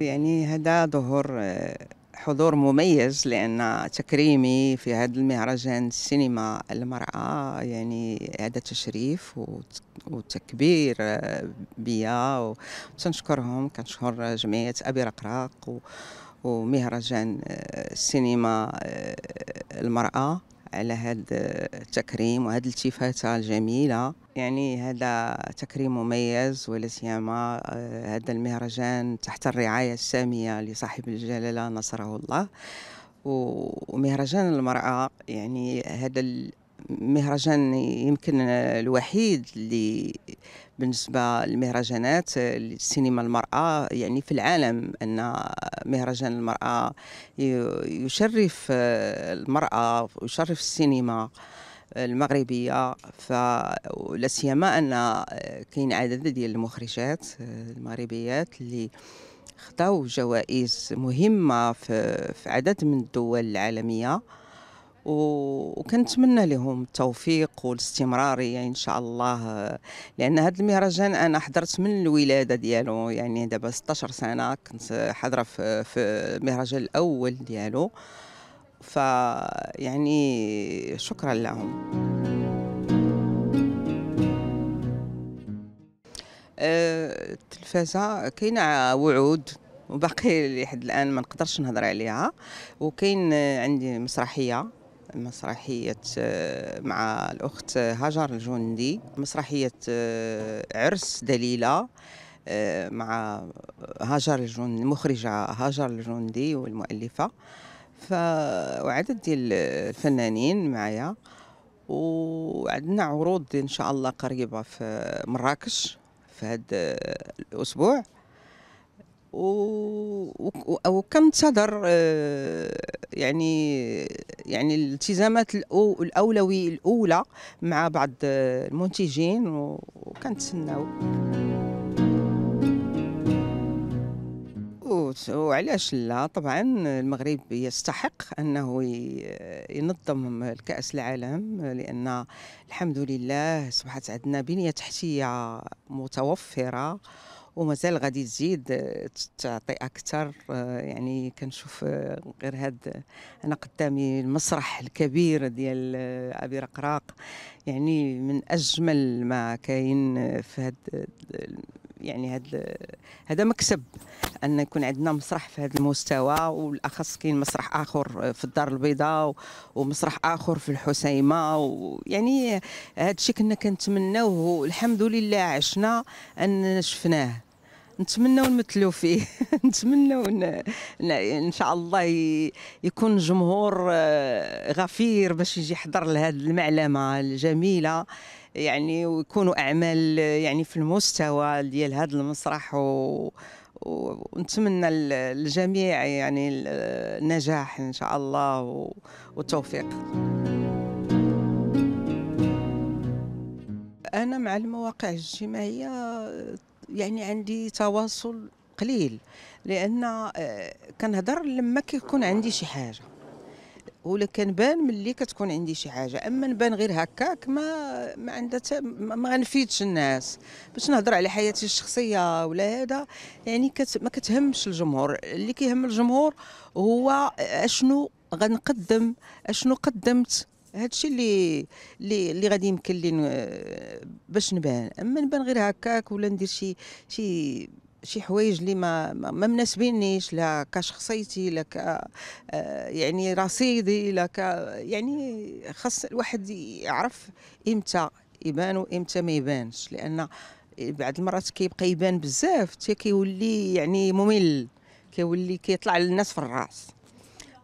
يعني هذا ظهور آه، حضور مميز لأن تكريمي في هذا المهرجان السينما المرأة يعني هذا تشريف وتكبير آه، بيا وتنشكرهم كنشكر جمعية أبي رقراق ومهرجان آه، السينما المرأة على هذا التكريم وهاد الالتفاته الجميله يعني هذا تكريم مميز ولا سيما آه، هذا المهرجان تحت الرعايه الساميه لصاحب الجلاله نصره الله ومهرجان المراه يعني هذا المهرجان يمكن الوحيد اللي بالنسبه للمهرجانات السينما آه، المراه يعني في العالم ان مهرجان المراه يشرف آه، المراه ويشرف السينما آه، المغربيه فلا سيما ان كاين عدد ديال المخرجات المغربيات اللي خطاو جوائز مهمه في عدد من الدول العالميه وكنتمنى لهم التوفيق يعني ان شاء الله لان هذا المهرجان انا حضرت من الولاده ديالو يعني دابا 16 سنه كنت حاضره في, في المهرجان الاول ديالو فيعني شكرا لهم آه، التلفازه كاينه وعود وباقي لحد الان ما نقدرش نهضر عليها وكاين عندي مسرحيه مسرحية آه، مع الأخت آه، هاجر الجندي مسرحية آه، عرس دليلة مع هاجر الجندي المخرجة هاجر الجندي والمؤلفة وعدد ديال الفنانين معايا وعندنا عروض إن شاء الله قريبة في مراكش في هذا الأسبوع وكنتظر آه، يعني يعني الالتزامات الاولوي الاولى مع بعض آه، المنتجين وكنتسناو وعلاش لا طبعا المغرب يستحق انه ينظم الكاس العالم لان الحمد لله اصبحت عندنا بنيه تحتيه متوفره ومازال غادي تزيد تعطي اكثر يعني كنشوف غير هاد انا قدامي المسرح الكبير ديال ابي رقراق يعني من اجمل ما كاين في هاد يعني هاد هذا مكسب ان يكون عندنا مسرح في هذا المستوى والاخص كاين مسرح اخر في الدار البيضاء ومسرح اخر في الحسيمه ويعني هذا الشيء كنا كنتمناوه الحمد لله عشنا ان شفناه نتمنى نمثلوا فيه نتمنوا ان شاء الله يكون جمهور آه، غفير باش يجي يحضر لهذه المعلمه الجميله يعني ويكونوا اعمال آه، يعني في المستوى ديال هذا المسرح و ونتمنى للجميع يعني النجاح آه، ان شاء الله و... والتوفيق انا مع المواقع الاجتماعيه يعني عندي تواصل قليل لان آه، كنهضر لما كيكون عندي شي حاجه ولا كنبان ملي كتكون عندي شي حاجه اما نبان غير هكاك ما ما عندها ما غنفيدش الناس باش نهضر على حياتي الشخصيه ولا هذا يعني كت ما كتهمش الجمهور اللي كيهم الجمهور هو آه، اشنو غنقدم اشنو قدمت هادشي اللي اللي اللي غادي يمكن لي باش نبان اما نبان غير هكاك ولا ندير شي شي شي حوايج اللي ما ما مناسبينيش لا كشخصيتي لا ك آه، يعني رصيدي لا ك يعني خاص الواحد يعرف امتى يبان وامتى ما يبانش لان بعض المرات كيبقى يبان بزاف حتى كيولي يعني ممل كيولي كيطلع للناس في الراس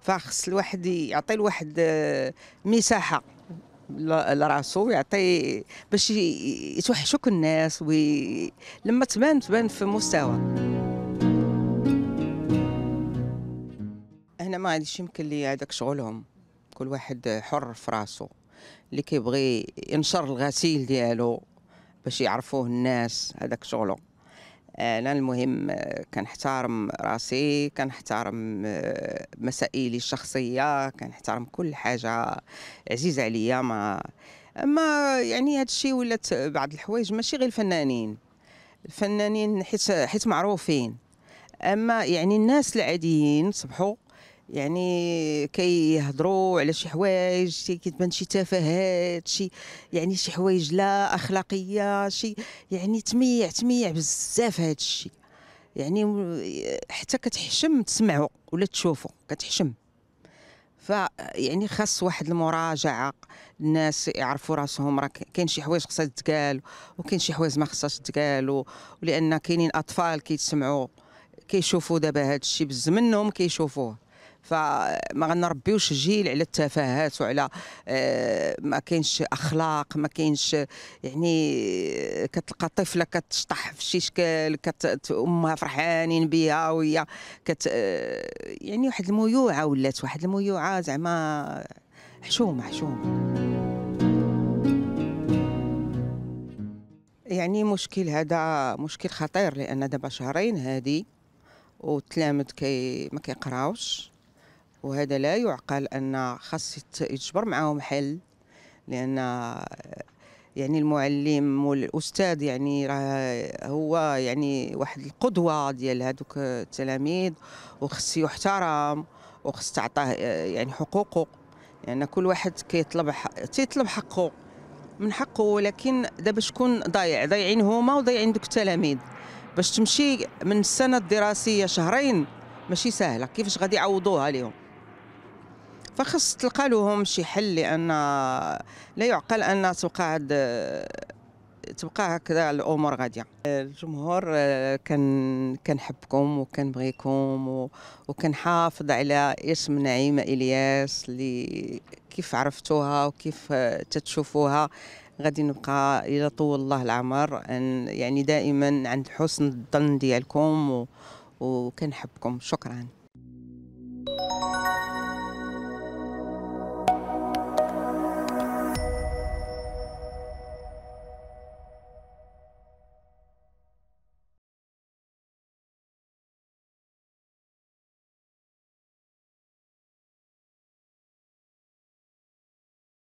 فخص الواحد يعطي الواحد آه، مساحه لراسو يعطي باش يتوحشوك الناس لما تبان تبان في مستوى هنا ما غاديش يمكن لي هذاك شغلهم كل واحد حر في راسو اللي كيبغي ينشر الغسيل ديالو باش يعرفوه الناس هذاك شغله انا آه، المهم آه، كنحترم راسي كنحترم آه، مسائلي الشخصيه كنحترم كل حاجه عزيزه عليا ما ما يعني هذا الشيء ولات بعض الحوايج ماشي غير الفنانين الفنانين حيت حيت معروفين اما يعني الناس العاديين صبحوا يعني كيهضروا على شي حوايج شي كتبان شي تفاهات شي يعني شي حوايج لا اخلاقيه شي يعني تميع تميع بزاف هذا الشيء يعني حتى كتحشم تسمعوا ولا تشوفوا كتحشم فيعني خاص واحد المراجعه الناس يعرفوا راسهم راه كاين شي حوايج خصها تتقال وكاين شي حوايج ما خصهاش تتقال ولان كاينين اطفال كيتسمعوا كيشوفوا دابا هذا الشيء بز منهم كيشوفوه فما غنربيوش جيل على التفاهات وعلى آه، ما كاينش اخلاق ما كاينش يعني آه، كتلقى طفله كتشطح في شي شكل كت امها فرحانين بها وهي كت آه، يعني واحد الميوعه ولات واحد الميوعه زعما حشومه حشومه يعني مشكل هذا مشكل خطير لان دابا شهرين هادي والتلامذ كي ما كيقراوش وهذا لا يعقل أن خاص يتجبر معاهم حل لأن يعني المعلم والاستاذ يعني راه هو يعني واحد القدوه ديال هذوك التلاميذ وخص يحترم وخص تعطاه يعني حقوقه لان يعني كل واحد كيطلب حق تيطلب حقه من حقه ولكن دابا شكون ضايع ضايعين هما وضايعين دوك التلاميذ باش تمشي من السنه الدراسيه شهرين ماشي سهله كيفاش غادي يعوضوها لهم فخص تلقى لهم شي حل لان لا يعقل ان تبقى هاد تبقى هكذا الامور غاديه الجمهور آه، كان كنحبكم وكنبغيكم وكنحافظ على اسم نعيمه الياس اللي كيف عرفتوها وكيف آه، تتشوفوها غادي نبقى الى طول الله العمر يعني دائما عند حسن الظن ديالكم وكنحبكم شكرا